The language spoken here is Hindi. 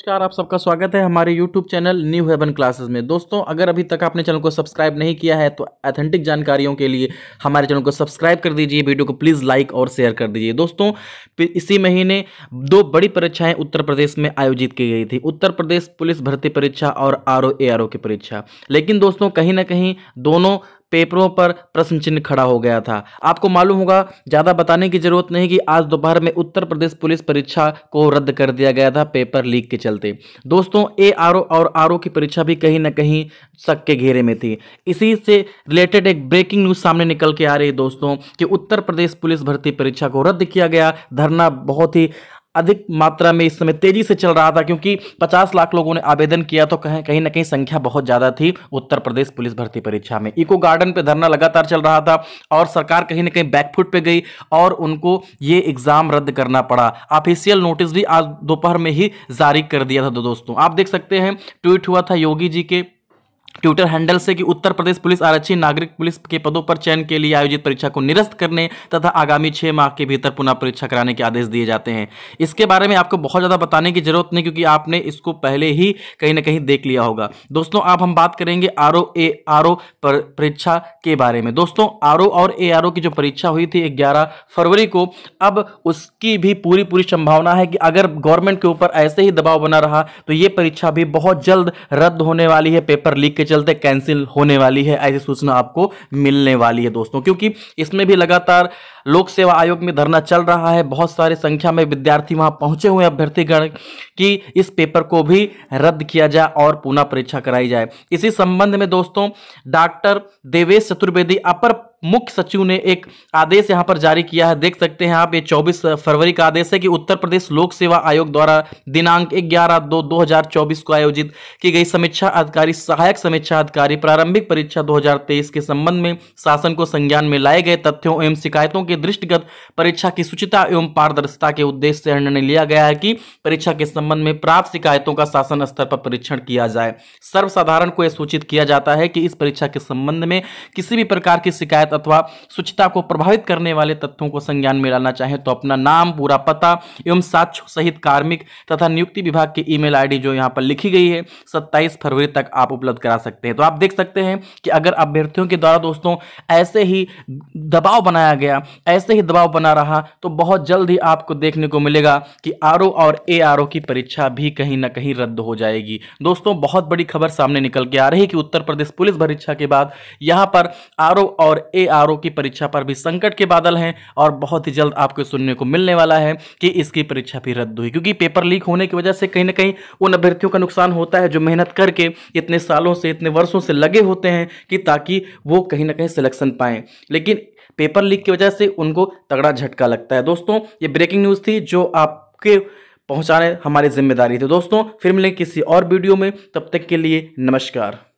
नमस्कार आप सबका स्वागत है हमारे YouTube channel New Haven classes में दोस्तों अगर अभी तक आपने चैनल को सब्सक्राइब नहीं किया है तो एथेंटिक जानकारियों के लिए हमारे चैनल को सब्सक्राइब कर दीजिए वीडियो को प्लीज़ लाइक और शेयर कर दीजिए दोस्तों इसी महीने दो बड़ी परीक्षाएं उत्तर प्रदेश में आयोजित की गई थी उत्तर प्रदेश पुलिस भर्ती परीक्षा और आर ओ की परीक्षा लेकिन दोस्तों कहीं ना कहीं दोनों पेपरों पर प्रश्न चिन्ह खड़ा हो गया था आपको मालूम होगा ज़्यादा बताने की जरूरत नहीं कि आज दोपहर में उत्तर प्रदेश पुलिस परीक्षा को रद्द कर दिया गया था पेपर लीक के चलते दोस्तों ए आर ओ और आर ओ की परीक्षा भी कहीं ना कहीं शक के घेरे में थी इसी से रिलेटेड एक ब्रेकिंग न्यूज सामने निकल के आ रही है दोस्तों कि उत्तर प्रदेश पुलिस भर्ती परीक्षा को रद्द किया गया धरना बहुत ही अधिक मात्रा में इस समय तेजी से चल रहा था क्योंकि 50 लाख लोगों ने आवेदन किया तो कहीं कहीं ना कहीं संख्या बहुत ज़्यादा थी उत्तर प्रदेश पुलिस भर्ती परीक्षा में इको गार्डन पे धरना लगातार चल रहा था और सरकार कहीं ना कहीं बैकफुट पे गई और उनको ये एग्ज़ाम रद्द करना पड़ा ऑफिशियल नोटिस भी आज दोपहर में ही जारी कर दिया था दो दोस्तों आप देख सकते हैं ट्वीट हुआ था योगी जी के ट्विटर हैंडल से कि उत्तर प्रदेश पुलिस आरक्षी नागरिक पुलिस के पदों पर चयन के लिए आयोजित परीक्षा को निरस्त करने तथा आगामी छः माह के भीतर पुनः परीक्षा कराने के आदेश दिए जाते हैं इसके बारे में आपको बहुत ज़्यादा बताने की जरूरत नहीं क्योंकि आपने इसको पहले ही कहीं ना कहीं देख लिया होगा दोस्तों आप हम बात करेंगे R O A R O परीक्षा के बारे में दोस्तों आर ओ और ए आर ओ की जो परीक्षा हुई थी ग्यारह फरवरी को अब उसकी भी पूरी पूरी संभावना है कि अगर गवर्नमेंट के ऊपर ऐसे ही दबाव बना रहा तो ये परीक्षा भी बहुत जल्द रद्द होने वाली है पेपर लीक के चलते कैंसिल होने वाली है ऐसी सूचना आपको मिलने वाली है दोस्तों क्योंकि इसमें भी लगातार लोक सेवा आयोग में धरना चल रहा है बहुत सारे संख्या में विद्यार्थी वहां पहुंचे हुए अभ्यर्थीगण कि इस पेपर को भी रद्द किया जाए और पुनः परीक्षा कराई जाए इसी संबंध में दोस्तों डॉक्टर देवेश चतुर्वेदी अपर मुख्य सचिव ने एक आदेश यहाँ पर जारी किया है देख सकते हैं आप ये 24 फरवरी का आदेश है कि उत्तर प्रदेश लोक सेवा आयोग द्वारा दिनांक ग्यारह दो 2024 को आयोजित की गई समीक्षा अधिकारी सहायक समीक्षा अधिकारी प्रारंभिक परीक्षा 2023 के संबंध में शासन को संज्ञान में लाए गए तथ्यों एवं शिकायतों के दृष्टिगत परीक्षा की सुचिता एवं पारदर्शिता के उद्देश्य से निर्णय लिया गया है कि परीक्षा के संबंध में प्राप्त शिकायतों का शासन स्तर पर परीक्षण किया जाए सर्वसाधारण को यह सूचित किया जाता है कि इस परीक्षा के संबंध में किसी भी प्रकार की शिकायत अथवा शुचिता को प्रभावित करने वाले तथ्यों को संज्ञान में लाना चाहे तो अपना नाम पूरा पता एवं साक्ष्य सहित कार्मिक तथा नियुक्ति विभाग की ईमेल आईडी जो यहां पर लिखी गई है 27 फरवरी तक आप उपलब्ध करा सकते हैं तो आप देख सकते हैं कि अगर अभ्यर्थियों के द्वारा दोस्तों ऐसे ही दबाव बनाया गया ऐसे ही दबाव बना रहा तो बहुत जल्द ही आपको देखने को मिलेगा कि आर और ए की परीक्षा भी कहीं ना कहीं रद्द हो जाएगी दोस्तों बहुत बड़ी खबर सामने निकल के आ रही है कि उत्तर प्रदेश पुलिस परीक्षा के बाद यहाँ पर आर और ए की परीक्षा पर भी संकट के बादल हैं और बहुत ही जल्द आपको सुनने को मिलने वाला है कि इसकी परीक्षा भी रद्द हुई क्योंकि पेपर लीक होने की वजह से कहीं ना कहीं उन अभ्यर्थियों का नुकसान होता है जो मेहनत करके इतने सालों से इतने वर्षों से लगे होते हैं कि ताकि वो कहीं ना कहीं सिलेक्शन पाएं लेकिन पेपर लीक की वजह से उनको तगड़ा झटका लगता है दोस्तों ये ब्रेकिंग न्यूज़ थी जो आपके पहुंचाने हमारी जिम्मेदारी थी दोस्तों फिर मिलेंगे किसी और वीडियो में तब तक के लिए नमस्कार